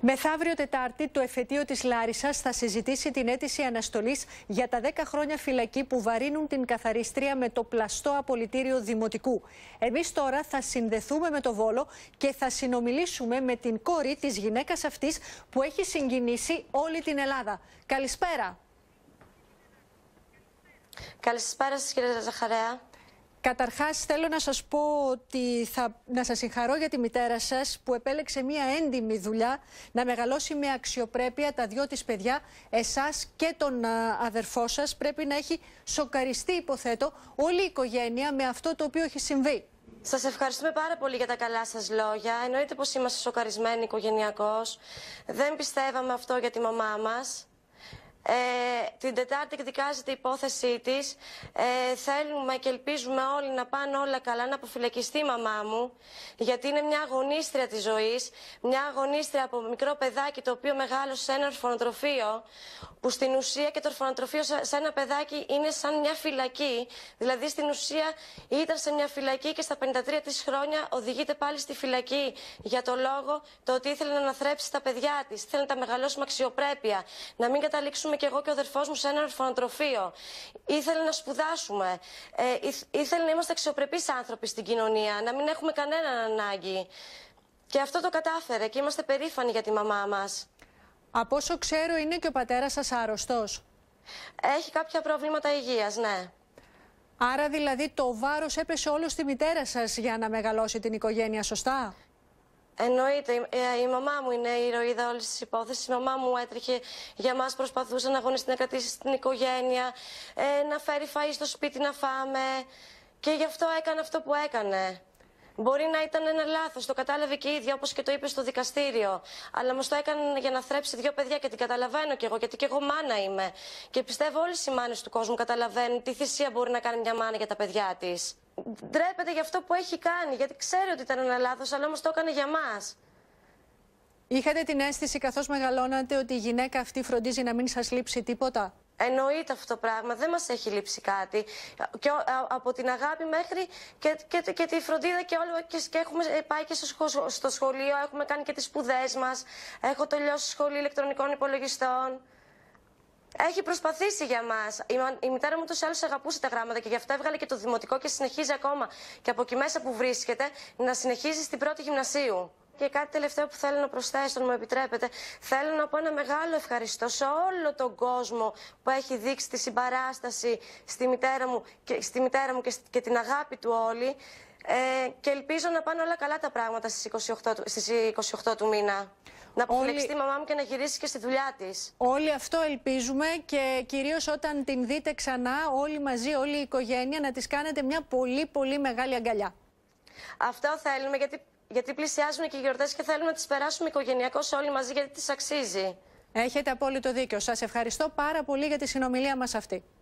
Μεθαύριο Τετάρτη, το εφετείο της Λάρισας θα συζητήσει την αίτηση αναστολής για τα 10 χρόνια φυλακή που βαρύνουν την καθαρίστρια με το πλαστό απολυτήριο Δημοτικού. Εμείς τώρα θα συνδεθούμε με το Βόλο και θα συνομιλήσουμε με την κόρη της γυναίκας αυτής που έχει συγκινήσει όλη την Ελλάδα. Καλησπέρα. Καλησπέρα σας, κύριε Ζαχαρέα. Καταρχάς θέλω να σας πω ότι θα, να σας συγχαρώ για τη μητέρα σας που επέλεξε μια έντιμη δουλειά να μεγαλώσει με αξιοπρέπεια τα δυο της παιδιά, εσάς και τον αδερφό σας. Πρέπει να έχει σοκαριστεί υποθέτω όλη η οικογένεια με αυτό το οποίο έχει συμβεί. Σας ευχαριστούμε πάρα πολύ για τα καλά σας λόγια. Εννοείται πως είμαστε σοκαρισμένοι οικογενειακώς. Δεν πιστεύαμε αυτό για τη μαμά μας. Ε, την Τετάρτη εκδικάζεται η υπόθεσή της. Ε, θέλουμε και ελπίζουμε όλοι να πάνε όλα καλά, να αποφυλακιστεί η μαμά μου, γιατί είναι μια αγωνίστρια της ζωής, μια αγωνίστρια από μικρό παιδάκι το οποίο μεγάλωσε σε ένα ορφανοτροφείο, που στην ουσία και το ορφανοτροφείο σε ένα παιδάκι είναι σαν μια φυλακή. Δηλαδή στην ουσία ήταν σε μια φυλακή και στα 53 της χρόνια οδηγείται πάλι στη φυλακή για το λόγο το ότι ήθελε να αναθρέψει τα παιδιά της, ήθελε να τα μεγαλώσουμε αξιοπρέπεια, να μην καταλήξουμε και εγώ και ο αδερφός μου σε ένα ορφανοτροφείο. Ήθελε να σπουδάσουμε. Ε, ήθελε να είμαστε αξιοπρεπείς άνθρωποι στην κοινωνία, να μην έχουμε κανέναν ανάγκη. Και αυτό το κατάφερε και είμαστε περήφανοι για τη μαμά μας. Από όσο ξέρω, είναι και ο πατέρας σας άρρωστος. Έχει κάποια προβλήματα υγείας, ναι. Άρα δηλαδή το βάρος έπεσε όλο στη μητέρα σας για να μεγαλώσει την οικογένεια, σωστά? Εννοείται. Ε, η μαμά μου είναι η ηρωίδα όλης της υπόθεσης. Η μαμά μου έτρεχε για μας, προσπαθούσε να αγωνιστεί να κρατήσει την οικογένεια, ε, να φέρει φαΐ στο σπίτι να φάμε. Και γι' αυτό έκανε αυτό που έκανε. Μπορεί να ήταν ένα λάθος, το κατάλαβε και η ίδια όπως και το είπε στο δικαστήριο. Αλλά μας το έκανε για να θρέψει δύο παιδιά και την καταλαβαίνω κι εγώ, γιατί κι εγώ μάνα είμαι. Και πιστεύω όλες οι μάνες του κόσμου καταλαβαίνουν τι θυσία μπορεί να κάνει μια μάνα για τα παιδιά της ντρέπεται για αυτό που έχει κάνει, γιατί ξέρει ότι ήταν ένα λάθος, αλλά όμως το έκανε για μας. Είχατε την αίσθηση καθώς μεγαλώνατε ότι η γυναίκα αυτή φροντίζει να μην σας λείψει τίποτα. Εννοείται αυτό το πράγμα, δεν μας έχει λείψει κάτι. Και από την αγάπη μέχρι και, και, και τη φροντίδα και όλο Και, έχουμε ε, πάει και στο, σχολείο, έχουμε κάνει και τις σπουδές μας. Έχω τελειώσει σχολή ηλεκτρονικών υπολογιστών. Έχει προσπαθήσει για μας. Η, μητέρα μου τους άλλους αγαπούσε τα γράμματα και γι' αυτό έβγαλε και το δημοτικό και συνεχίζει ακόμα. Και από εκεί μέσα που βρίσκεται να συνεχίζει στην πρώτη γυμνασίου. Και κάτι τελευταίο που θέλω να προσθέσω, αν μου επιτρέπετε, θέλω να πω ένα μεγάλο ευχαριστώ σε όλο τον κόσμο που έχει δείξει τη συμπαράσταση στη μητέρα μου και, στη μου και, και την αγάπη του όλη. Ε, και ελπίζω να πάνε όλα καλά τα πράγματα στις 28, του μήνα. Να αποφλεξτεί Όλοι... η μαμά μου και να γυρίσει και στη δουλειά της. Όλοι αυτό ελπίζουμε και κυρίως όταν την δείτε ξανά, όλοι μαζί, όλη η οικογένεια, να της κάνετε μια πολύ πολύ μεγάλη αγκαλιά. Αυτό θέλουμε γιατί, γιατί πλησιάζουν και οι γιορτές και θέλουμε να τις περάσουμε οικογενειακώς όλοι μαζί γιατί τις αξίζει. Έχετε απόλυτο δίκιο. Σας ευχαριστώ πάρα πολύ για τη συνομιλία μας αυτή.